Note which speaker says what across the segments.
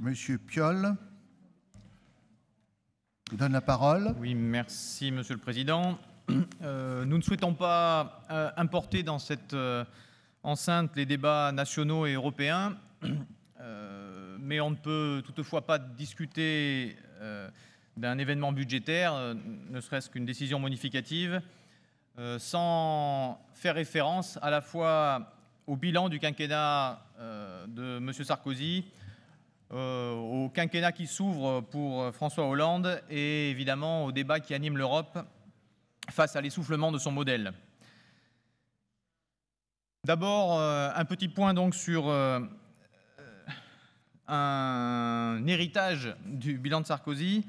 Speaker 1: Monsieur Piolle. Je donne la parole. Oui, merci Monsieur le Président. Euh, nous ne souhaitons pas euh, importer dans cette euh, enceinte les débats nationaux et européens, mais on ne peut toutefois pas discuter d'un événement budgétaire, ne serait-ce qu'une décision modificative, sans faire référence à la fois au bilan du quinquennat de M. Sarkozy, euh, au quinquennat qui s'ouvre pour euh, François Hollande et évidemment au débat qui anime l'Europe face à l'essoufflement de son modèle. D'abord, euh, un petit point donc sur un héritage du bilan de Sarkozy.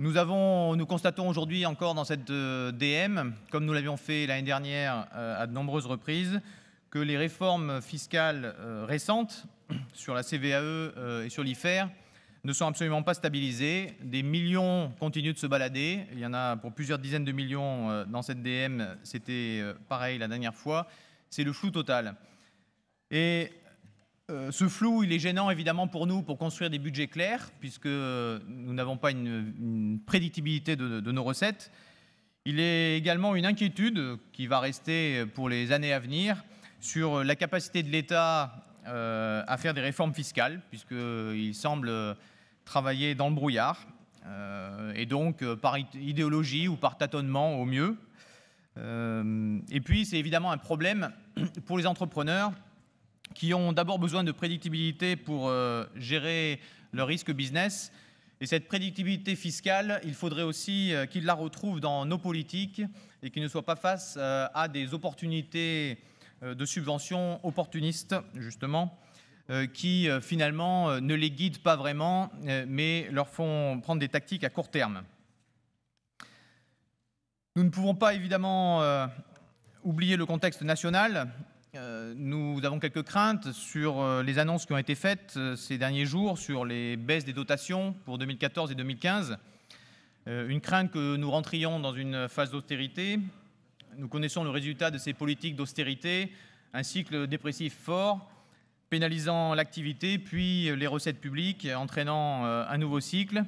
Speaker 1: Nous, avons, nous constatons aujourd'hui encore dans cette DM, comme nous l'avions fait l'année dernière à de nombreuses reprises, que les réformes fiscales euh, récentes sur la CVAE euh, et sur l'IFER ne sont absolument pas stabilisées. Des millions continuent de se balader. Il y en a pour plusieurs dizaines de millions euh, dans cette DM. C'était pareil la dernière fois. C'est le flou total. Et ce flou, il est gênant évidemment pour nous pour construire des budgets clairs, puisque nous n'avons pas une, prédictibilité de nos recettes. Il est également une inquiétude qui va rester pour les années à venir sur la capacité de l'État euh, à faire des réformes fiscales, puisqu'il euh, semble euh, travailler dans le brouillard, et donc par idéologie ou par tâtonnement au mieux. et puis, c'est évidemment un problème pour les entrepreneurs qui ont d'abord besoin de prédictibilité pour gérer leur risque business. Et cette prédictibilité fiscale, il faudrait aussi qu'ils la retrouvent dans nos politiques et qu'ils ne soient pas face à des opportunités euh, de subventions opportunistes, justement, euh, qui euh, finalement ne les guident pas vraiment, mais leur font prendre des tactiques à court terme. Nous ne pouvons pas évidemment oublier le contexte national. nous avons quelques craintes sur les annonces qui ont été faites ces derniers jours sur les baisses des dotations pour 2014 et 2015. une crainte que nous rentrions dans une phase d'austérité, nous connaissons le résultat de ces politiques d'austérité, un cycle dépressif fort, pénalisant l'activité, puis euh, les recettes publiques, entraînant euh, un nouveau cycle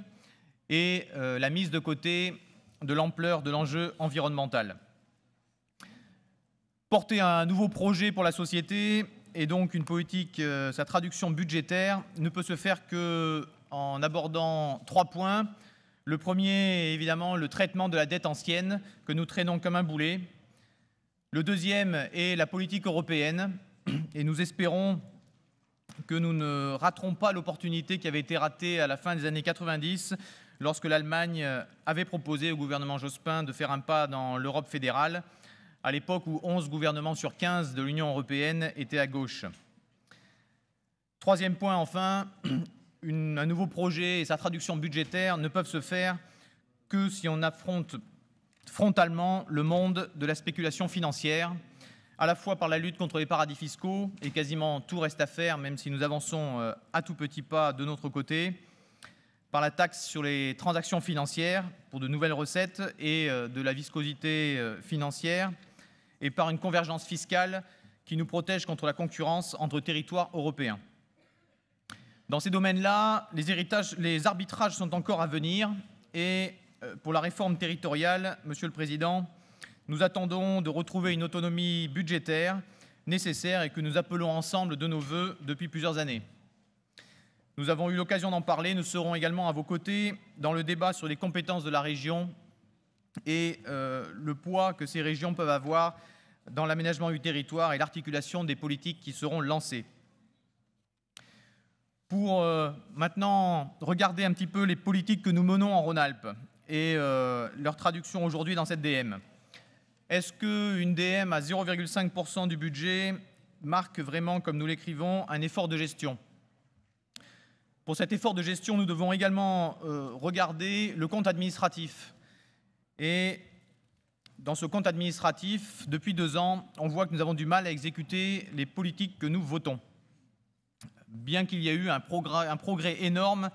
Speaker 1: et euh, la mise de côté de l'ampleur de l'enjeu environnemental. Porter un nouveau projet pour la société et donc une politique, sa traduction budgétaire ne peut se faire qu'en abordant trois points. Le premier est évidemment le traitement de la dette ancienne que nous traînons comme un boulet, le deuxième est la politique européenne, et nous espérons que nous ne raterons pas l'opportunité qui avait été ratée à la fin des années 90, lorsque l'Allemagne avait proposé au gouvernement Jospin de faire un pas dans l'Europe fédérale, à l'époque où 11 gouvernements sur 15 de l'Union européenne étaient à gauche. Troisième point, enfin, un nouveau projet et sa traduction budgétaire ne peuvent se faire que si on affronte frontalement le monde de la spéculation financière, à la fois par la lutte contre les paradis fiscaux, et quasiment tout reste à faire, même si nous avançons euh, à tout petit pas de notre côté, par la taxe sur les transactions financières pour de nouvelles recettes et euh, de la viscosité euh, financière, et par une convergence fiscale qui nous protège contre la concurrence entre territoires européens. Dans ces domaines-là, les, les, arbitrages sont encore à venir et euh, pour la réforme territoriale, monsieur le président, nous attendons de retrouver une autonomie budgétaire nécessaire et que nous appelons ensemble de nos voeux depuis plusieurs années. Nous avons eu l'occasion d'en parler, nous serons également à vos côtés dans le débat sur les compétences de la région et euh, le poids que ces régions peuvent avoir dans l'aménagement du territoire et l'articulation des politiques qui seront lancées. Pour euh, maintenant regarder un petit peu les politiques que nous menons en Rhône-Alpes, et euh, leur traduction aujourd'hui dans cette DM. Est-ce qu'une DM à 0,5% du budget marque vraiment, comme nous l'écrivons, un effort de gestion Pour cet effort de gestion, nous devons également euh, regarder le compte administratif. Et dans ce compte administratif, depuis deux ans, on voit que nous avons du mal à exécuter les politiques que nous votons bien qu'il y ait eu un progrès, énorme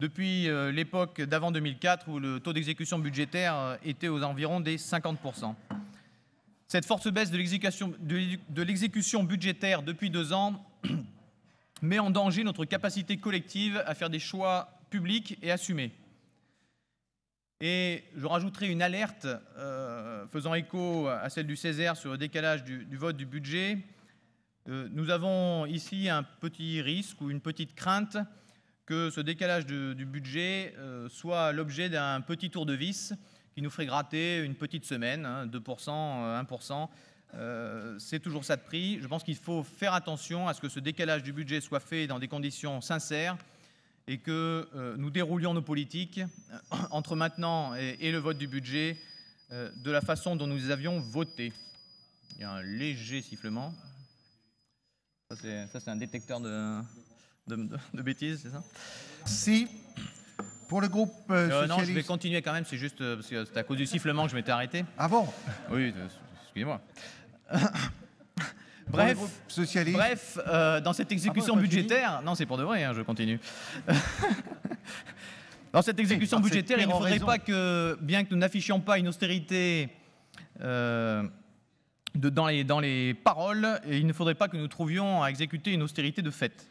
Speaker 1: depuis euh, l'époque d'avant 2004 où le taux d'exécution budgétaire euh, était aux environs des 50%. Cette forte baisse de l'exécution budgétaire depuis deux ans met en danger notre capacité collective à faire des choix publics et assumés. Et je rajouterai une alerte euh, faisant écho à celle du Césaire sur le décalage du, vote du budget. nous avons ici un petit risque ou une petite crainte que ce décalage du, budget euh, soit l'objet d'un petit tour de vis qui nous ferait gratter une petite semaine, 2%, hein, 1%. Euh, c'est toujours ça de prix. Je pense qu'il faut faire attention à ce que ce décalage du budget soit fait dans des conditions sincères et que euh, nous déroulions nos politiques entre maintenant et, le vote du budget de la façon dont nous avions voté. Il y a un léger sifflement. Ça, c'est un détecteur de de, bêtises, c'est ça Si. Pour le groupe socialiste. Euh, euh, non, je vais continuer quand même, c'est juste euh, parce que c'est à cause du sifflement que je m'étais arrêté. Ah bon Oui, excusez-moi. Bref, bref dans cette ah exécution budgétaire, non c'est pour de vrai, hein, je continue. dans cette exécution eh ben, budgétaire, il ne faudrait pas que, bien que nous n'affichions pas une austérité de, dans, les, dans les paroles, il ne faudrait pas que nous trouvions à exécuter une austérité de fait.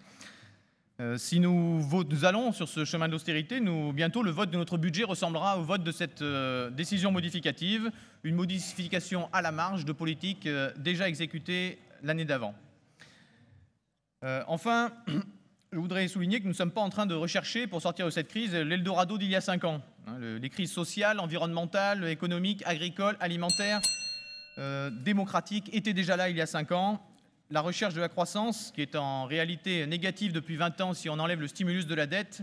Speaker 1: Euh, si nous, allons sur ce chemin d'austérité, bientôt le vote de notre budget ressemblera au vote de cette euh, décision modificative, une modification à la marge de politiques euh, déjà exécutées l'année d'avant. enfin, je voudrais souligner que nous ne sommes pas en train de rechercher, pour sortir de cette crise, l'Eldorado d'il y a cinq ans. Hein, les crises sociales, environnementales, économiques, agricoles, alimentaires, démocratiques étaient déjà là il y a cinq ans la recherche de la croissance, qui est en réalité négative depuis 20 ans si on enlève le stimulus de la dette,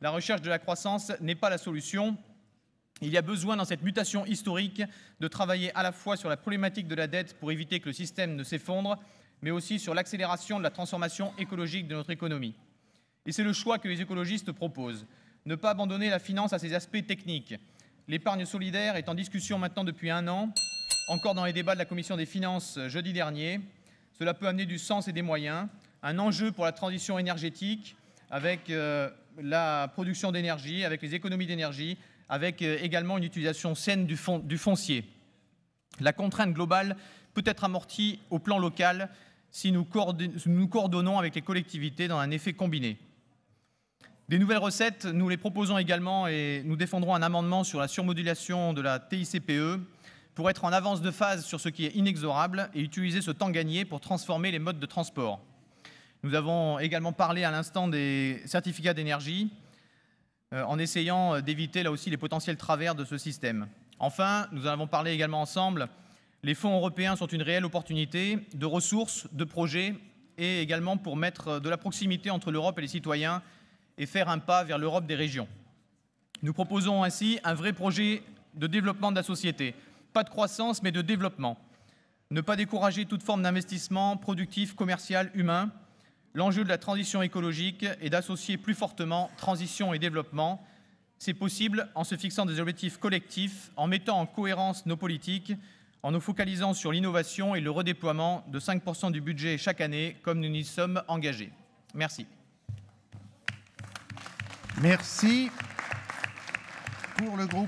Speaker 1: la recherche de la croissance n'est pas la solution. Il y a besoin, dans cette mutation historique, de travailler à la fois sur la problématique de la dette pour éviter que le système ne s'effondre, mais aussi sur l'accélération de la transformation écologique de notre économie. Et c'est le choix que les écologistes proposent. Ne pas abandonner la finance à ses aspects techniques. L'épargne solidaire est en discussion maintenant depuis un an, encore dans les débats de la Commission des finances jeudi dernier. Cela peut amener du sens et des moyens, un enjeu pour la transition énergétique avec euh, la production d'énergie, avec les économies d'énergie, avec euh, également une utilisation saine du, foncier. La contrainte globale peut être amortie au plan local si nous, nous coordonnons avec les collectivités dans un effet combiné. Des nouvelles recettes, nous les proposons également et nous défendrons un amendement sur la surmodulation de la TICPE pour être en avance de phase sur ce qui est inexorable et utiliser ce temps gagné pour transformer les modes de transport. Nous avons également parlé à l'instant des certificats d'énergie, euh, en essayant euh, d'éviter là aussi les potentiels travers de ce système. Enfin, nous en avons parlé également ensemble, les fonds européens sont une réelle opportunité de ressources, de projets, et également pour mettre euh, de la proximité entre l'Europe et les citoyens et faire un pas vers l'Europe des régions. Nous proposons ainsi un vrai projet de développement de la société, pas de croissance, mais de développement. Ne pas décourager toute forme d'investissement productif, commercial, humain. L'enjeu de la transition écologique est d'associer plus fortement transition et développement. C'est possible en se fixant des objectifs collectifs, en mettant en cohérence nos politiques, en nous focalisant sur l'innovation et le redéploiement de 5% du budget chaque année, comme nous y sommes engagés. Merci. Merci pour le groupe.